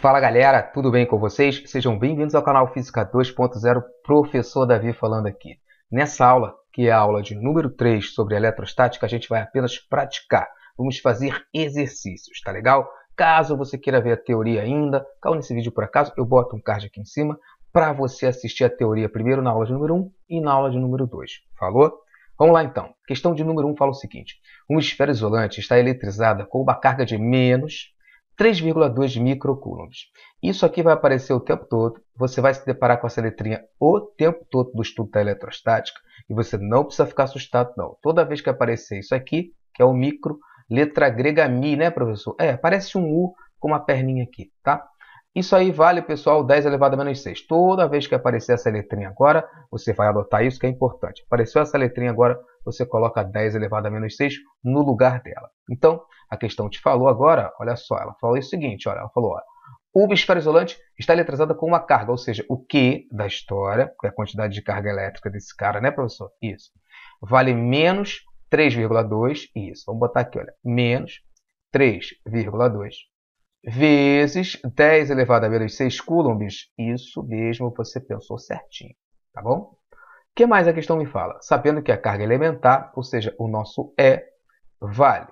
Fala galera, tudo bem com vocês? Sejam bem-vindos ao canal Física 2.0, professor Davi falando aqui. Nessa aula, que é a aula de número 3 sobre eletrostática, a gente vai apenas praticar. Vamos fazer exercícios, tá legal? Caso você queira ver a teoria ainda, calma nesse vídeo por acaso, eu boto um card aqui em cima para você assistir a teoria primeiro na aula de número 1 e na aula de número 2. Falou? Vamos lá então. Questão de número 1 fala o seguinte. Uma esfera isolante está eletrizada com uma carga de menos 3,2 microcoulombs. Isso aqui vai aparecer o tempo todo, você vai se deparar com essa letrinha o tempo todo do estudo da eletrostática e você não precisa ficar assustado não. Toda vez que aparecer isso aqui, que é o micro, letra grega mi, né professor? É, aparece um U com uma perninha aqui, tá? Isso aí vale, pessoal, 10 elevado a menos 6. Toda vez que aparecer essa letrinha agora, você vai adotar isso que é importante. Apareceu essa letrinha agora, você coloca 10 elevado a menos 6 no lugar dela. Então, a questão te falou agora, olha só, ela falou o seguinte, olha, ela falou, ó, uma esfera isolante está eletrizado com uma carga, ou seja, o Q da história, que é a quantidade de carga elétrica desse cara, né, professor? Isso. Vale menos 3,2, isso. Vamos botar aqui, olha, menos 3,2 vezes 10 elevado a menos 6 coulombs. Isso mesmo, você pensou certinho, tá bom? que mais a questão me fala? Sabendo que a carga elementar, ou seja, o nosso E, vale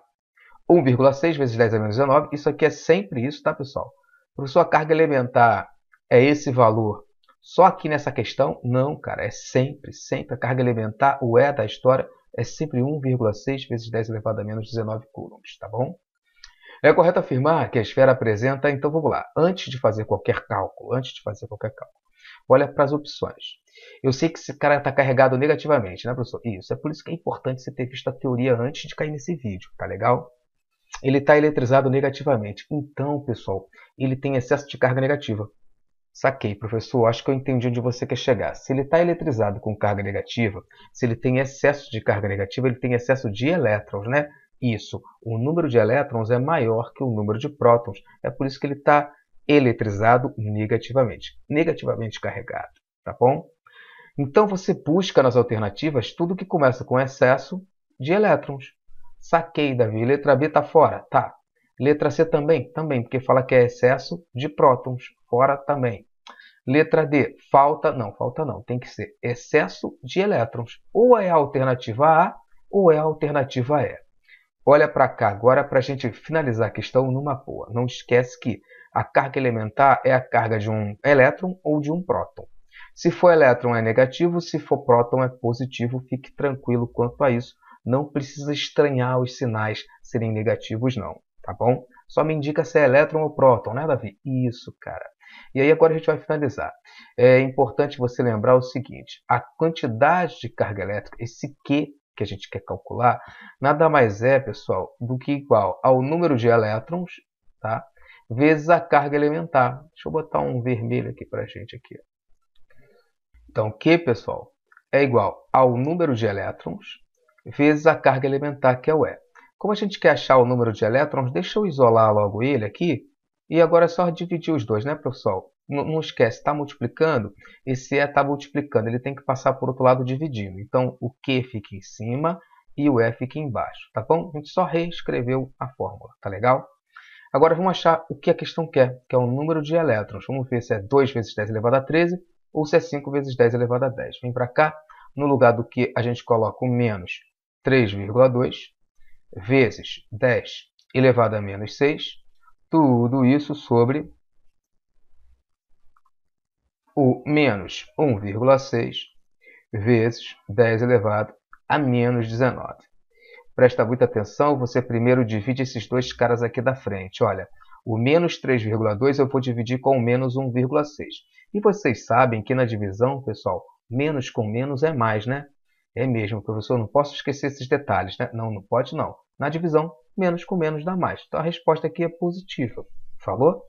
1,6 vezes 10 a menos 19. Isso aqui é sempre isso, tá, pessoal? Professor, a carga elementar é esse valor só aqui nessa questão? Não, cara. É sempre, sempre. A carga elementar, o E da história, é sempre 1,6 vezes 10 elevado a menos 19 coulombs, tá bom? É correto afirmar que a esfera apresenta, então vamos lá, antes de fazer qualquer cálculo, antes de fazer qualquer cálculo, olha para as opções. Eu sei que esse cara está carregado negativamente, né, professor? Isso. É por isso que é importante você ter visto a teoria antes de cair nesse vídeo, tá legal? Ele está eletrizado negativamente. Então, pessoal, ele tem excesso de carga negativa. Saquei, professor, acho que eu entendi onde você quer chegar. Se ele está eletrizado com carga negativa, se ele tem excesso de carga negativa, ele tem excesso de elétrons, né? Isso, o número de elétrons é maior que o número de prótons. É por isso que ele está eletrizado negativamente, negativamente carregado, tá bom? Então você busca nas alternativas tudo que começa com excesso de elétrons. Saquei, Davi, letra B está fora, tá. Letra C também, também, porque fala que é excesso de prótons, fora também. Letra D, falta, não, falta não, tem que ser excesso de elétrons. Ou é a alternativa A ou é a alternativa E. Olha para cá agora para a gente finalizar a questão numa boa. Não esquece que a carga elementar é a carga de um elétron ou de um próton. Se for elétron é negativo, se for próton é positivo, fique tranquilo quanto a isso. Não precisa estranhar os sinais serem negativos não, tá bom? Só me indica se é elétron ou próton, né Davi? Isso, cara. E aí agora a gente vai finalizar. É importante você lembrar o seguinte, a quantidade de carga elétrica, esse Q que a gente quer calcular, nada mais é, pessoal, do que igual ao número de elétrons, tá? vezes a carga elementar. Deixa eu botar um vermelho aqui para a gente. Aqui. Então, Q, pessoal, é igual ao número de elétrons vezes a carga elementar, que é o E. Como a gente quer achar o número de elétrons, deixa eu isolar logo ele aqui. E agora é só dividir os dois, né, pessoal? Não esquece, está multiplicando, esse E está multiplicando, ele tem que passar por outro lado dividindo. Então, o Q fica em cima e o E fica embaixo, tá bom? A gente só reescreveu a fórmula, tá legal? Agora vamos achar o que a questão quer, que é o número de elétrons. Vamos ver se é 2 vezes 10 elevado a 13 ou se é 5 vezes 10 elevado a 10. Vem para cá, no lugar do que a gente coloca o menos 3,2 vezes 10 elevado a menos 6, tudo isso sobre o menos 1,6 vezes 10 elevado a menos 19 presta muita atenção, você primeiro divide esses dois caras aqui da frente. Olha, o menos 3,2 eu vou dividir com o menos 1,6. E vocês sabem que na divisão, pessoal, menos com menos é mais, né? É mesmo, professor, não posso esquecer esses detalhes, né? Não, não pode não. Na divisão, menos com menos dá mais. Então a resposta aqui é positiva. Falou?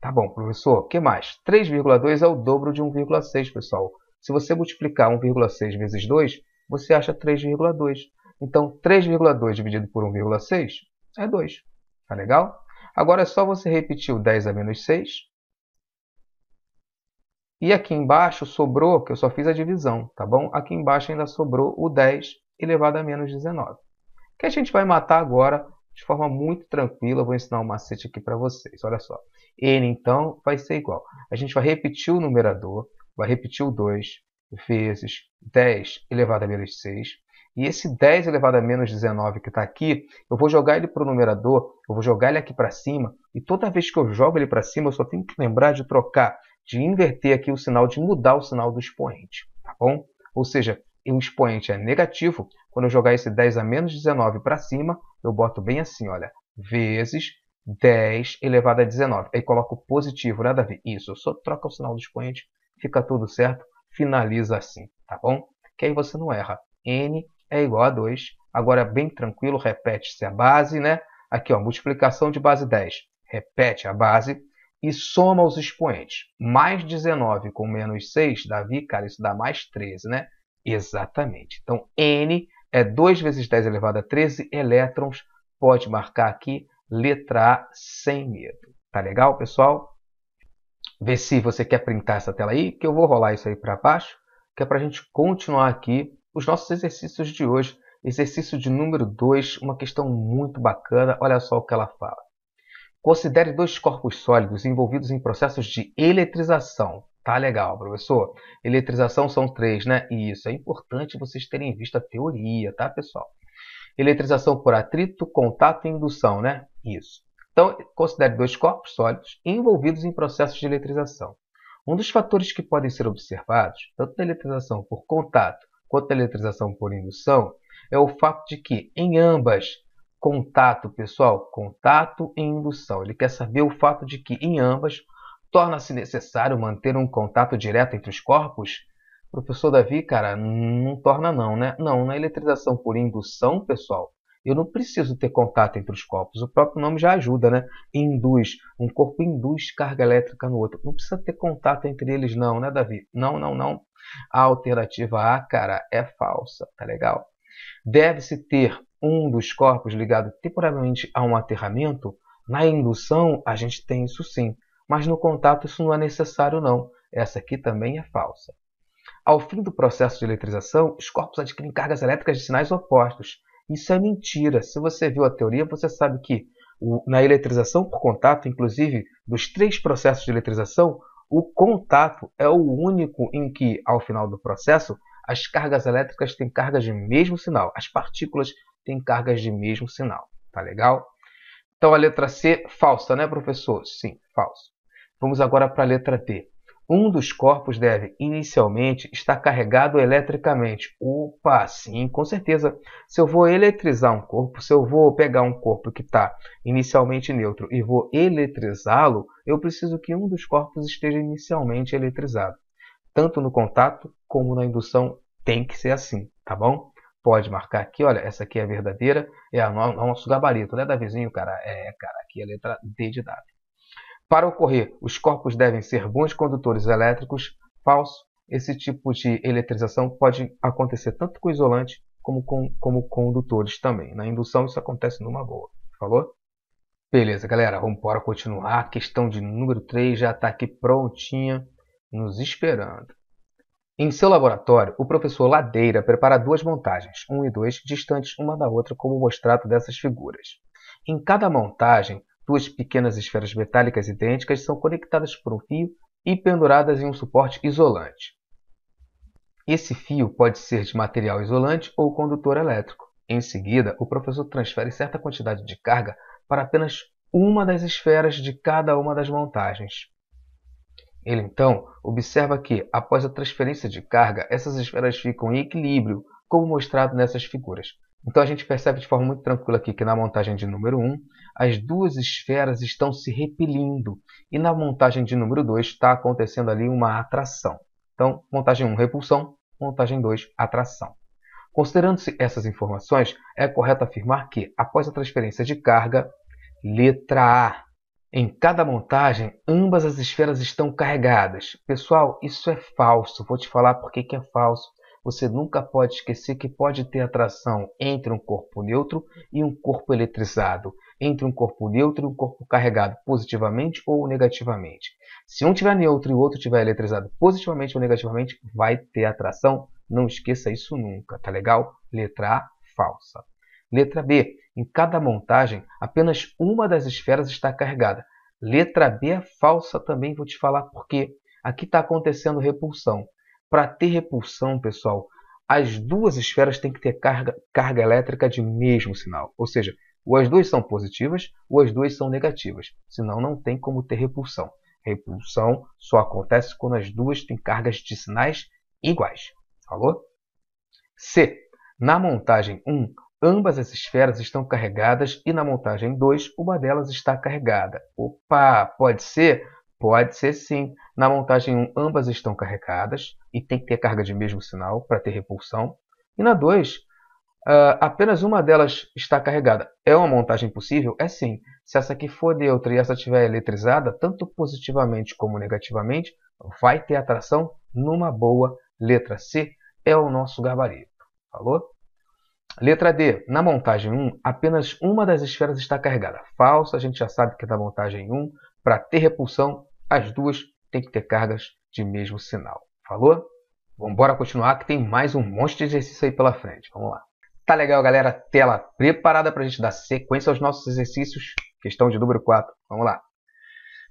Tá bom, professor, o que mais? 3,2 é o dobro de 1,6, pessoal. Se você multiplicar 1,6 vezes 2, você acha 3,2. Então, 3,2 dividido por 1,6 é 2. Tá legal? Agora é só você repetir o 10 a menos 6. E aqui embaixo sobrou, que eu só fiz a divisão, tá bom? Aqui embaixo ainda sobrou o 10 elevado a menos 19. Que a gente vai matar agora de forma muito tranquila. Eu vou ensinar um macete aqui para vocês. Olha só. N, então, vai ser igual. A gente vai repetir o numerador, vai repetir o 2 vezes 10 elevado a menos 6 e esse 10 elevado a menos 19 que está aqui, eu vou jogar ele para o numerador, eu vou jogar ele aqui para cima, e toda vez que eu jogo ele para cima, eu só tenho que lembrar de trocar, de inverter aqui o sinal, de mudar o sinal do expoente, tá bom? Ou seja, o expoente é negativo, quando eu jogar esse 10 a menos 19 para cima, eu boto bem assim, olha, vezes 10 elevado a 19. Aí coloco positivo, nada a ver. Isso, eu só troco o sinal do expoente, fica tudo certo, finaliza assim, tá bom? Que aí você não erra. N é igual a 2. Agora, bem tranquilo, repete-se a base, né? Aqui, ó, multiplicação de base 10. Repete a base e soma os expoentes. Mais 19 com menos 6, Davi, cara, isso dá mais 13, né? Exatamente. Então, N é 2 vezes 10 elevado a 13 elétrons. Pode marcar aqui letra A sem medo. Tá legal, pessoal? Vê se você quer printar essa tela aí, que eu vou rolar isso aí para baixo, que é para a gente continuar aqui os nossos exercícios de hoje. Exercício de número 2, uma questão muito bacana, olha só o que ela fala. Considere dois corpos sólidos envolvidos em processos de eletrização. Tá legal, professor. Eletrização são três, né? Isso, é importante vocês terem visto a teoria, tá, pessoal? Eletrização por atrito, contato e indução, né? Isso. Então, considere dois corpos sólidos envolvidos em processos de eletrização. Um dos fatores que podem ser observados, tanto na eletrização por contato quanto à eletrização por indução é o fato de que, em ambas, contato, pessoal, contato e indução. Ele quer saber o fato de que, em ambas, torna-se necessário manter um contato direto entre os corpos? Professor Davi, cara, não torna não, né? Não, na eletrização por indução, pessoal, eu não preciso ter contato entre os corpos. O próprio nome já ajuda, né? Induz. Um corpo induz carga elétrica no outro. Não precisa ter contato entre eles, não, né, Davi? Não, não, não. A alternativa A, cara, é falsa, tá legal? Deve-se ter um dos corpos ligado temporariamente a um aterramento? Na indução, a gente tem isso sim, mas no contato isso não é necessário não. Essa aqui também é falsa. Ao fim do processo de eletrização, os corpos adquirem cargas elétricas de sinais opostos. Isso é mentira. Se você viu a teoria, você sabe que na eletrização por contato, inclusive, dos três processos de eletrização, o contato é o único em que, ao final do processo, as cargas elétricas têm cargas de mesmo sinal, as partículas têm cargas de mesmo sinal. Tá legal? Então a letra C, falsa, né, professor? Sim, falso. Vamos agora para a letra D. Um dos corpos deve, inicialmente, estar carregado eletricamente. Opa, sim, com certeza. Se eu vou eletrizar um corpo, se eu vou pegar um corpo que está inicialmente neutro e vou eletrizá-lo, eu preciso que um dos corpos esteja inicialmente eletrizado. Tanto no contato como na indução tem que ser assim, tá bom? Pode marcar aqui, olha, essa aqui é a verdadeira, é o nosso gabarito, né, Davizinho, cara? É, cara, aqui é a letra D de dado. Para ocorrer, os corpos devem ser bons condutores elétricos. Falso, esse tipo de eletrização pode acontecer tanto com isolante como com como condutores também. Na indução isso acontece numa boa. Falou? Beleza, galera, vamos para continuar. A questão de número 3 já está aqui prontinha, nos esperando. Em seu laboratório, o professor Ladeira prepara duas montagens, 1 um e 2, distantes uma da outra, como mostrado dessas figuras. Em cada montagem, Duas pequenas esferas metálicas idênticas são conectadas por um fio e penduradas em um suporte isolante. Esse fio pode ser de material isolante ou condutor elétrico. Em seguida, o professor transfere certa quantidade de carga para apenas uma das esferas de cada uma das montagens. Ele então observa que, após a transferência de carga, essas esferas ficam em equilíbrio, como mostrado nessas figuras. Então a gente percebe de forma muito tranquila aqui que na montagem de número 1, as duas esferas estão se repelindo. E na montagem de número 2 está acontecendo ali uma atração. Então, montagem 1, um, repulsão. Montagem 2, atração. Considerando-se essas informações, é correto afirmar que, após a transferência de carga, letra A, em cada montagem, ambas as esferas estão carregadas. Pessoal, isso é falso. Vou te falar por que é falso. Você nunca pode esquecer que pode ter atração entre um corpo neutro e um corpo eletrizado entre um corpo neutro e um corpo carregado positivamente ou negativamente. Se um tiver neutro e o outro tiver eletrizado positivamente ou negativamente, vai ter atração. Não esqueça isso nunca, tá legal? Letra A, falsa. Letra B. Em cada montagem, apenas uma das esferas está carregada. Letra B é falsa também, vou te falar por quê. Aqui está acontecendo repulsão. Para ter repulsão, pessoal, as duas esferas têm que ter carga, carga elétrica de mesmo sinal. Ou seja, ou as duas são positivas ou as duas são negativas, senão não tem como ter repulsão. Repulsão só acontece quando as duas têm cargas de sinais iguais. Falou? C. Na montagem 1, ambas as esferas estão carregadas e na montagem 2, uma delas está carregada. Opa, pode ser? Pode ser sim. Na montagem 1, ambas estão carregadas e tem que ter carga de mesmo sinal para ter repulsão. E na 2, Uh, apenas uma delas está carregada. É uma montagem possível? É sim. Se essa aqui for neutra e essa estiver eletrizada, tanto positivamente como negativamente, vai ter atração numa boa. Letra C é o nosso gabarito. Falou? Letra D. Na montagem 1, apenas uma das esferas está carregada. Falso. a gente já sabe que é da montagem 1. Para ter repulsão, as duas têm que ter cargas de mesmo sinal. Falou? Vamos continuar que tem mais um monte de exercício aí pela frente. Vamos lá. Tá legal, galera? Tela preparada para a gente dar sequência aos nossos exercícios. Questão de número 4. Vamos lá.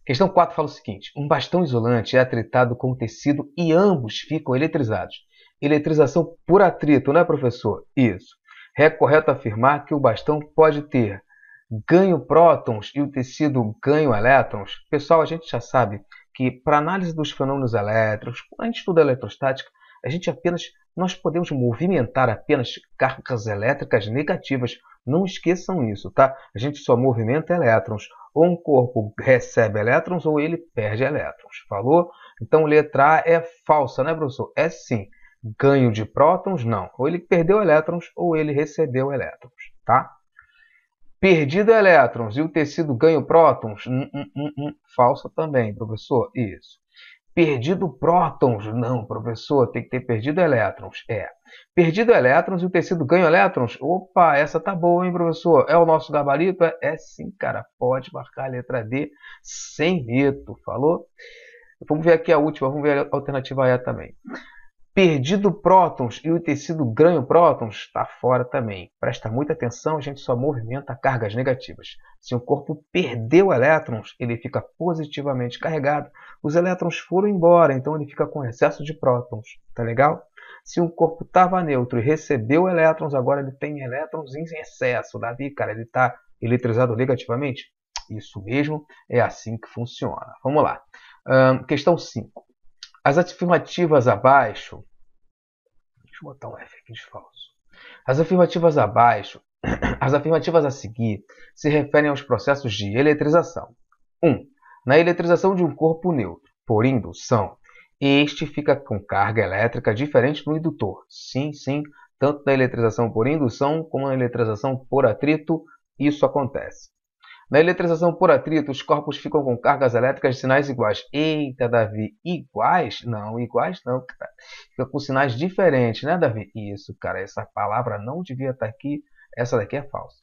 Questão 4 fala o seguinte. Um bastão isolante é atritado com tecido e ambos ficam eletrizados. Eletrização por atrito, não é, professor? Isso. É correto afirmar que o bastão pode ter ganho prótons e o tecido ganho elétrons? Pessoal, a gente já sabe que para análise dos fenômenos elétricos, a gente estuda eletrostática, a gente apenas nós podemos movimentar apenas cargas elétricas negativas. Não esqueçam isso, tá? A gente só movimenta elétrons. Ou um corpo recebe elétrons ou ele perde elétrons. Falou? Então letra A é falsa, né, professor? É sim. Ganho de prótons? Não. Ou ele perdeu elétrons ou ele recebeu elétrons, tá? Perdido elétrons e o tecido ganha prótons? Hum, hum, hum, hum. falsa também, professor. Isso. Perdido prótons? Não, professor, tem que ter perdido elétrons. É. Perdido elétrons e o tecido ganha elétrons? Opa, essa tá boa, hein, professor? É o nosso gabarito? É, é sim, cara. Pode marcar a letra D sem medo, falou? Vamos ver aqui a última, vamos ver a alternativa E também perdido prótons e o tecido ganho prótons, está fora também. Presta muita atenção, a gente só movimenta cargas negativas. Se o corpo perdeu elétrons, ele fica positivamente carregado. Os elétrons foram embora, então ele fica com excesso de prótons. Tá legal? Se um corpo estava neutro e recebeu elétrons, agora ele tem elétrons em excesso. Davi, cara, ele está eletrizado negativamente? Isso mesmo, é assim que funciona. Vamos lá. questão 5. As afirmativas abaixo Deixa eu botar um F aqui de falso. As afirmativas abaixo, as afirmativas a seguir, se referem aos processos de eletrização. 1. Um, na eletrização de um corpo neutro, por indução, este fica com carga elétrica diferente do indutor. Sim, sim, tanto na eletrização por indução como na eletrização por atrito, isso acontece. Na eletrização por atrito, os corpos ficam com cargas elétricas de sinais iguais. Eita, Davi, iguais? Não, iguais não, cara. Fica com sinais diferentes, né, Davi? Isso, cara, essa palavra não devia estar tá aqui, essa daqui é falsa.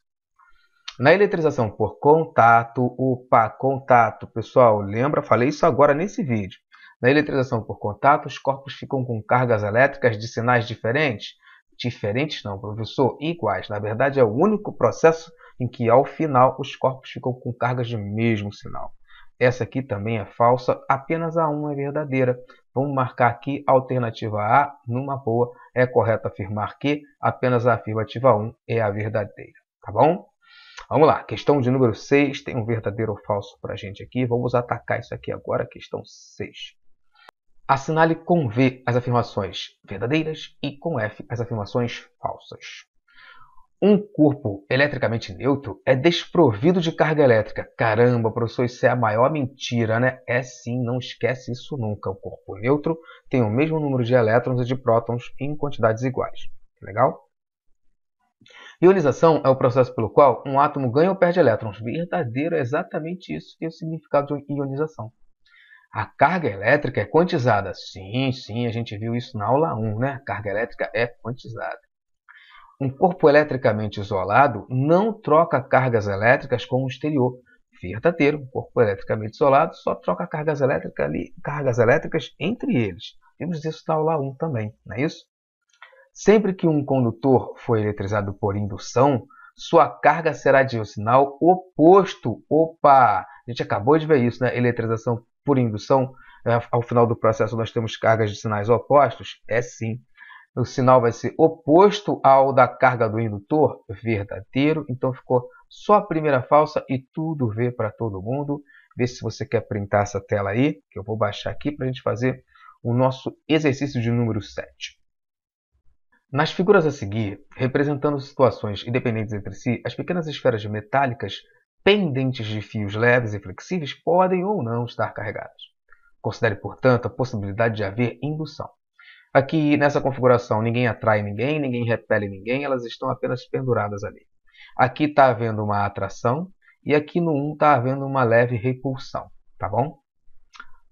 Na eletrização por contato, opa, contato, pessoal, lembra? Falei isso agora nesse vídeo. Na eletrização por contato, os corpos ficam com cargas elétricas de sinais diferentes? Diferentes não, professor, iguais. Na verdade, é o único processo em que ao final os corpos ficam com cargas de mesmo sinal. Essa aqui também é falsa, apenas a 1 é verdadeira. Vamos marcar aqui a alternativa A, numa boa, é correto afirmar que apenas a afirmativa 1 é a verdadeira, tá bom? Vamos lá, questão de número 6, tem um verdadeiro ou falso para a gente aqui. Vamos atacar isso aqui agora, questão 6. Assinale com V as afirmações verdadeiras e com F as afirmações falsas. Um corpo eletricamente neutro é desprovido de carga elétrica. Caramba, professor, isso é a maior mentira, né? É sim, não esquece isso nunca. O corpo neutro tem o mesmo número de elétrons e de prótons em quantidades iguais. Legal? Ionização é o processo pelo qual um átomo ganha ou perde elétrons. Verdadeiro, é exatamente isso que é o significado de ionização. A carga elétrica é quantizada. Sim, sim, a gente viu isso na aula 1, né? A carga elétrica é quantizada. Um corpo eletricamente isolado não troca cargas elétricas com o exterior. Verdadeiro, um corpo eletricamente isolado só troca cargas, elétrica ali, cargas elétricas entre eles. Vimos isso na aula 1 também, não é isso? Sempre que um condutor for eletrizado por indução, sua carga será de um sinal oposto. Opa! A gente acabou de ver isso, né? Eletrização por indução. Ao final do processo, nós temos cargas de sinais opostos. É sim o sinal vai ser oposto ao da carga do indutor, verdadeiro. Então ficou só a primeira falsa e tudo vê para todo mundo. Vê se você quer printar essa tela aí, que eu vou baixar aqui para a gente fazer o nosso exercício de número 7. Nas figuras a seguir, representando situações independentes entre si, as pequenas esferas metálicas pendentes de fios leves e flexíveis podem ou não estar carregadas. Considere, portanto, a possibilidade de haver indução. Aqui nessa configuração ninguém atrai ninguém, ninguém repele ninguém, elas estão apenas penduradas ali. Aqui está havendo uma atração e aqui no 1 está havendo uma leve repulsão, tá bom?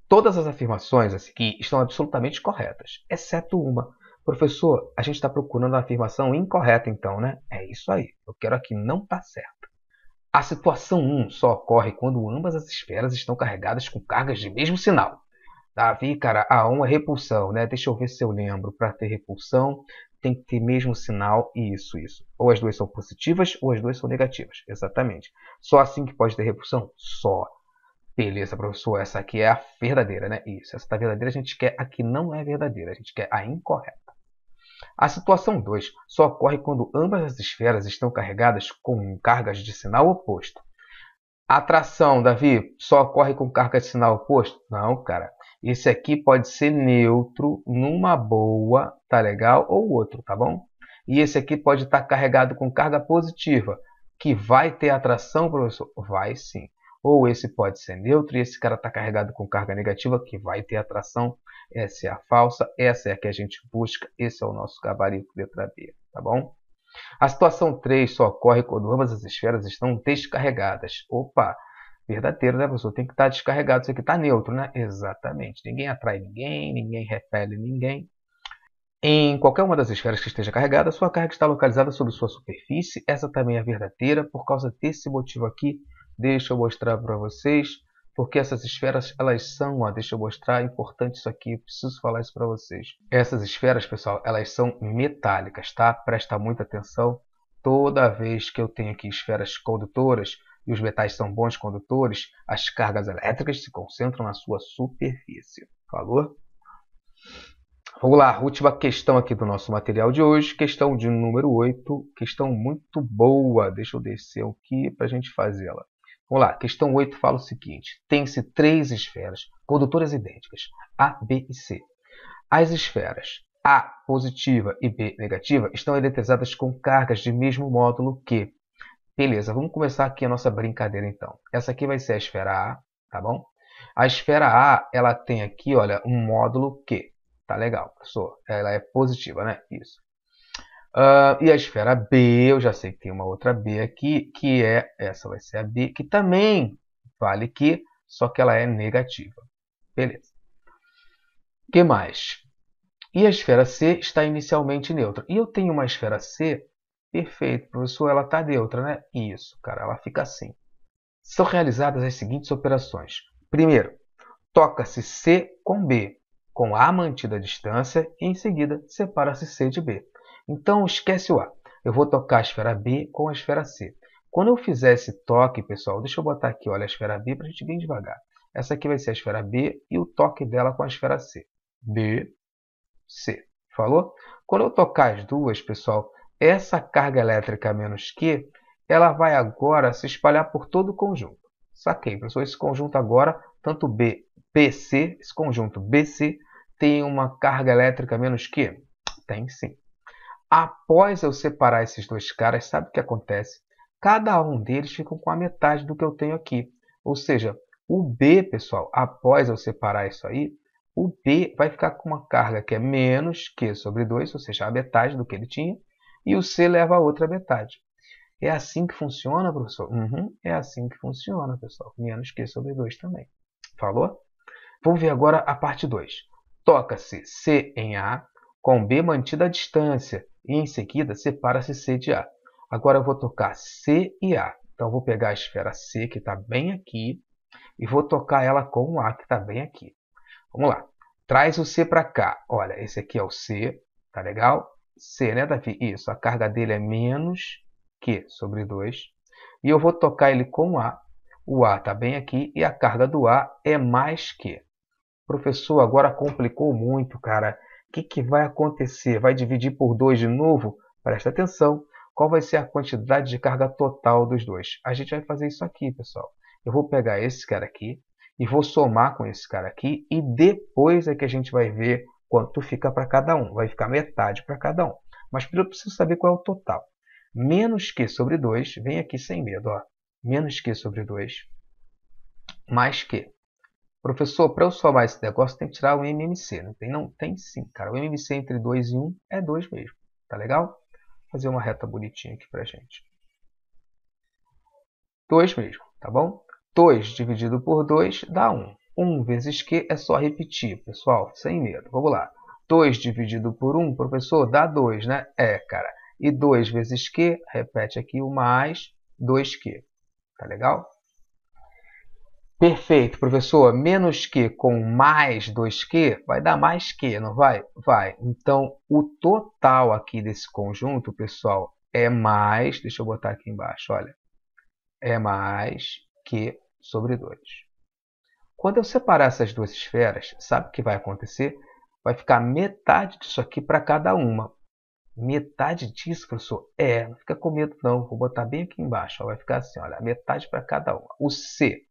Todas as afirmações aqui assim, estão absolutamente corretas, exceto uma. Professor, a gente está procurando a afirmação incorreta então, né? É isso aí, eu quero aqui não está certo. A situação 1 só ocorre quando ambas as esferas estão carregadas com cargas de mesmo sinal. Davi, cara, a 1 é repulsão, né? Deixa eu ver se eu lembro. Para ter repulsão, tem que ter mesmo sinal e isso, isso. Ou as duas são positivas ou as duas são negativas. Exatamente. Só assim que pode ter repulsão? Só. Beleza, professor, essa aqui é a verdadeira, né? Isso, essa tá verdadeira, a gente quer a que não é verdadeira, a gente quer a incorreta. A situação 2 só ocorre quando ambas as esferas estão carregadas com cargas de sinal oposto. Atração, Davi, só ocorre com carga de sinal oposto? Não, cara. Esse aqui pode ser neutro, numa boa, tá legal? Ou outro, tá bom? E esse aqui pode estar tá carregado com carga positiva, que vai ter atração, professor? Vai sim. Ou esse pode ser neutro e esse cara está carregado com carga negativa, que vai ter atração. Essa é a falsa, essa é a que a gente busca, esse é o nosso gabarito letra B, tá bom? A situação 3 só ocorre quando ambas as esferas estão descarregadas. Opa! Verdadeiro, né, professor? Tem que estar tá descarregado. Isso aqui está neutro, né? Exatamente. Ninguém atrai ninguém, ninguém repele ninguém. Em qualquer uma das esferas que esteja carregada, sua carga está localizada sobre sua superfície. Essa também é verdadeira. Por causa desse motivo aqui, deixa eu mostrar para vocês porque essas esferas elas são, ó, deixa eu mostrar, é importante isso aqui, preciso falar isso para vocês. Essas esferas, pessoal, elas são metálicas, tá? Presta muita atenção. Toda vez que eu tenho aqui esferas condutoras, e os metais são bons condutores, as cargas elétricas se concentram na sua superfície. Falou? Vamos lá, última questão aqui do nosso material de hoje, questão de número 8, questão muito boa. Deixa eu descer aqui para a gente fazê-la. Vamos lá, questão 8 fala o seguinte: tem-se três esferas condutoras idênticas, A, B e C. As esferas A positiva e B negativa estão eletrizadas com cargas de mesmo módulo Q. Beleza, vamos começar aqui a nossa brincadeira então. Essa aqui vai ser a esfera A, tá bom? A esfera A, ela tem aqui, olha, um módulo Q. Tá legal, professor? Ela é positiva, né? Isso. Uh, e a esfera B, eu já sei que tem uma outra B aqui, que é, essa vai ser a B, que também vale Q, só que ela é negativa. Beleza. O que mais? E a esfera C está inicialmente neutra. E eu tenho uma esfera C, perfeito, professor, ela está neutra, né? Isso, cara, ela fica assim. São realizadas as seguintes operações. Primeiro, toca-se C com B, com A mantida a distância, e em seguida separa-se C de B. Então esquece o A. Eu vou tocar a esfera B com a esfera C. Quando eu fizer esse toque, pessoal, deixa eu botar aqui olha, a esfera B para a gente ir bem devagar. Essa aqui vai ser a esfera B e o toque dela com a esfera C. B, C. Falou? Quando eu tocar as duas, pessoal, essa carga elétrica menos Q, ela vai agora se espalhar por todo o conjunto. Saquei, pessoal, esse conjunto agora, tanto B, BC, esse conjunto BC, tem uma carga elétrica menos Q? Tem sim. Após eu separar esses dois caras, sabe o que acontece? Cada um deles fica com a metade do que eu tenho aqui. Ou seja, o B, pessoal, após eu separar isso aí, o B vai ficar com uma carga que é menos Q sobre 2, ou seja, a metade do que ele tinha, e o C leva a outra metade. É assim que funciona, professor? Uhum, é assim que funciona, pessoal. Menos Q sobre 2 também. Falou? Vamos ver agora a parte 2. Toca-se C em A, com B mantida a distância, e em seguida separa-se C de A. Agora eu vou tocar C e A. Então eu vou pegar a esfera C, que está bem aqui, e vou tocar ela com o A, que está bem aqui. Vamos lá. Traz o C para cá. Olha, esse aqui é o C, tá legal? C, né, Davi? Isso, a carga dele é menos Q sobre 2. E eu vou tocar ele com A. O A está bem aqui e a carga do A é mais Q. Professor, agora complicou muito, cara que, que vai acontecer? Vai dividir por 2 de novo? Presta atenção. Qual vai ser a quantidade de carga total dos dois? A gente vai fazer isso aqui, pessoal. Eu vou pegar esse cara aqui e vou somar com esse cara aqui e depois é que a gente vai ver quanto fica para cada um. Vai ficar metade para cada um. Mas primeiro eu preciso saber qual é o total. Menos Q sobre 2, vem aqui sem medo, ó. menos Q sobre 2, mais Q. Professor, para eu somar esse negócio, tem que tirar o MMC. Não tem? Não, tem sim, cara. O MMC entre 2 e 1 é 2 mesmo. Tá legal? Vou fazer uma reta bonitinha aqui pra gente. 2 mesmo, tá bom? 2 dividido por 2 dá 1. 1 vezes Q é só repetir, pessoal, sem medo. Vamos lá. 2 dividido por 1, professor, dá 2, né? É, cara. E 2 vezes Q, repete aqui o mais 2Q. Tá legal? Perfeito, professor. Menos que com mais 2q vai dar mais que, não vai? Vai. Então, o total aqui desse conjunto, pessoal, é mais, deixa eu botar aqui embaixo, olha, é mais que sobre 2. Quando eu separar essas duas esferas, sabe o que vai acontecer? Vai ficar metade disso aqui para cada uma. Metade disso, professor? É, não fica com medo não, vou botar bem aqui embaixo. Ó, vai ficar assim, olha, metade para cada uma. O C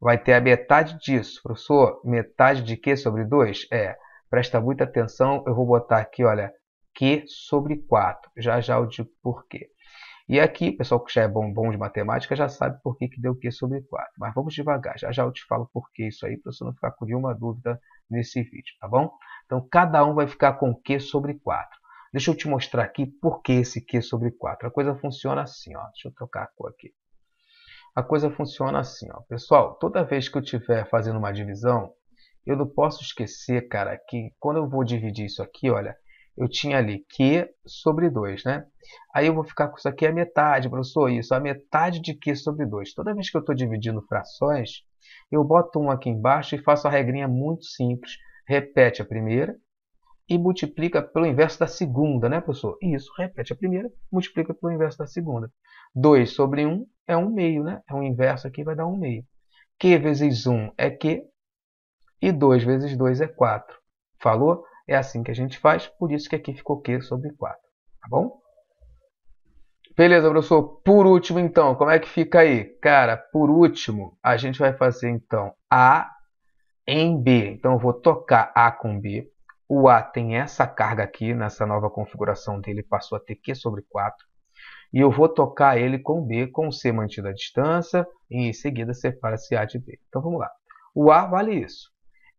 vai ter a metade disso. Professor, metade de Q sobre 2? É, presta muita atenção, eu vou botar aqui, olha, Q sobre 4. Já já eu digo por quê. E aqui, pessoal que já é bom, bom de matemática, já sabe por que, que deu Q sobre 4. Mas vamos devagar, já já eu te falo por que isso aí, para você não ficar com nenhuma dúvida nesse vídeo, tá bom? Então, cada um vai ficar com Q sobre 4. Deixa eu te mostrar aqui por que esse Q sobre 4. A coisa funciona assim, ó. deixa eu trocar a cor aqui a coisa funciona assim, ó. Pessoal, toda vez que eu estiver fazendo uma divisão, eu não posso esquecer, cara, que quando eu vou dividir isso aqui, olha, eu tinha ali Q sobre 2, né? Aí eu vou ficar com isso aqui a metade, professor, isso, a metade de Q sobre 2. Toda vez que eu estou dividindo frações, eu boto um aqui embaixo e faço a regrinha muito simples. Repete a primeira, e multiplica pelo inverso da segunda, né, professor? Isso, repete a primeira, multiplica pelo inverso da segunda. 2 sobre 1 é 1 meio, né? É um inverso aqui, vai dar 1 meio. Q vezes 1 é Q, e 2 vezes 2 é 4. Falou? É assim que a gente faz, por isso que aqui ficou Q sobre 4, tá bom? Beleza, professor? Por último, então, como é que fica aí? Cara, por último, a gente vai fazer, então, A em B. Então, eu vou tocar A com B o A tem essa carga aqui, nessa nova configuração dele, passou a ter Q sobre 4. E eu vou tocar ele com B, com C mantido a distância, e em seguida separa-se A de B. Então vamos lá. O A vale isso.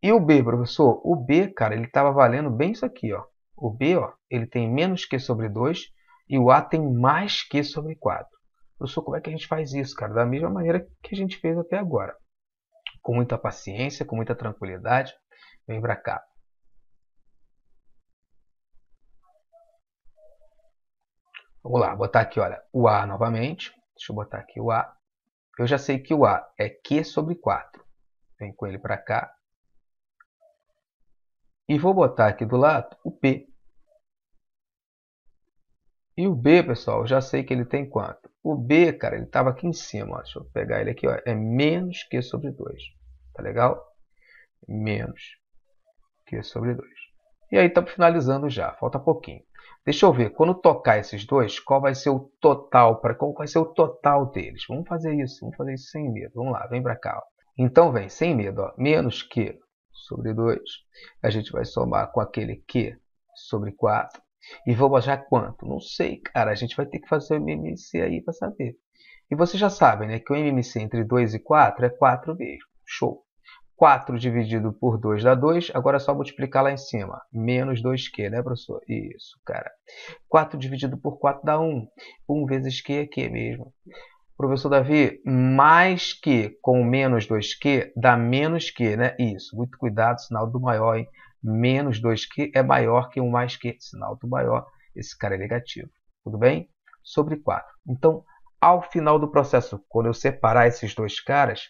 E o B, professor? O B, cara, ele estava valendo bem isso aqui, ó. O B, ó, ele tem menos Q sobre 2 e o A tem mais Q sobre 4. Professor, como é que a gente faz isso, cara? Da mesma maneira que a gente fez até agora. Com muita paciência, com muita tranquilidade. Vem para cá. Vamos lá, botar aqui, olha, o A novamente. Deixa eu botar aqui o A. Eu já sei que o A é Q sobre 4. Vem com ele para cá. E vou botar aqui do lado o P. E o B, pessoal, eu já sei que ele tem quanto? O B, cara, ele estava aqui em cima. Ó. Deixa eu pegar ele aqui. Ó. É menos Q sobre 2. Tá legal? Menos Q sobre 2. E aí estamos finalizando já. Falta pouquinho. Deixa eu ver, quando tocar esses dois, qual vai ser o total para qual vai ser o total deles? Vamos fazer isso, vamos fazer isso sem medo. Vamos lá, vem para cá. Ó. Então vem, sem medo, ó, menos que sobre 2, a gente vai somar com aquele que sobre 4 e vou baixar quanto? Não sei, cara, a gente vai ter que fazer o MMC aí para saber. E vocês já sabem, né, que o MMC entre 2 e 4 é 4 mesmo. Show. 4 dividido por 2 dá 2. Agora é só multiplicar lá em cima. Menos 2q, né, professor? Isso, cara. 4 dividido por 4 dá 1. 1 vezes q é q mesmo. Professor Davi, mais que com menos 2q dá menos q, né? Isso, muito cuidado, sinal do maior, hein? Menos 2q é maior que 1 mais q, sinal do maior. Esse cara é negativo, tudo bem? Sobre 4. Então, ao final do processo, quando eu separar esses dois caras,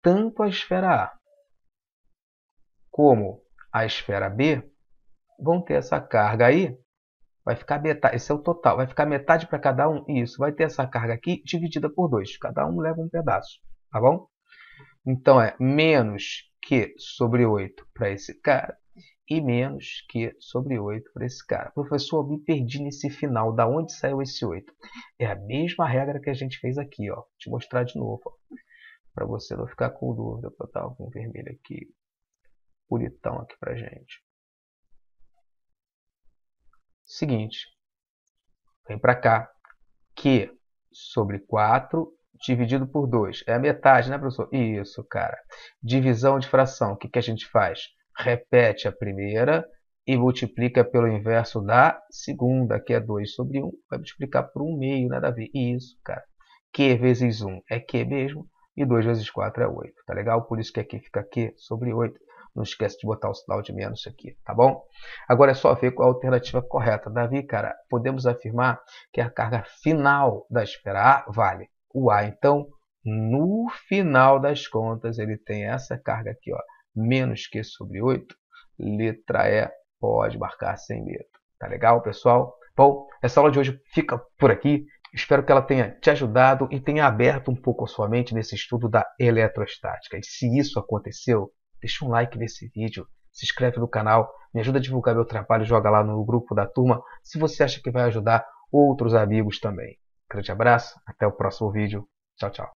tanto a esfera A como a esfera B, vão ter essa carga aí, vai ficar metade, esse é o total, vai ficar metade para cada um, isso, vai ter essa carga aqui dividida por 2, cada um leva um pedaço, tá bom? Então é menos Q sobre 8 para esse cara e menos Q sobre 8 para esse cara. Professor, eu me perdi nesse final, da onde saiu esse 8? É a mesma regra que a gente fez aqui, ó. vou te mostrar de novo, para você não ficar com dúvida, vou botar algum vermelho aqui, puritão aqui pra gente. Seguinte, vem para cá. Q sobre 4 dividido por 2. É a metade, né, professor? Isso, cara. Divisão de fração, o que, que a gente faz? Repete a primeira e multiplica pelo inverso da segunda, que é 2 sobre 1. Vai multiplicar por 1 meio, nada né, a ver. Isso, cara. Q vezes 1 é Q mesmo, e 2 vezes 4 é 8, tá legal? Por isso que aqui fica Q sobre 8. Não esquece de botar o sinal de menos aqui, tá bom? Agora é só ver qual é a alternativa correta. Davi, cara, podemos afirmar que a carga final da esfera A vale o A. Então, no final das contas, ele tem essa carga aqui, ó, menos Q sobre 8. Letra E pode marcar sem medo. Tá legal, pessoal? Bom, essa aula de hoje fica por aqui. Espero que ela tenha te ajudado e tenha aberto um pouco a sua mente nesse estudo da eletrostática. E se isso aconteceu, deixa um like nesse vídeo, se inscreve no canal, me ajuda a divulgar meu trabalho, joga lá no grupo da turma, se você acha que vai ajudar outros amigos também. Grande abraço, até o próximo vídeo. Tchau, tchau.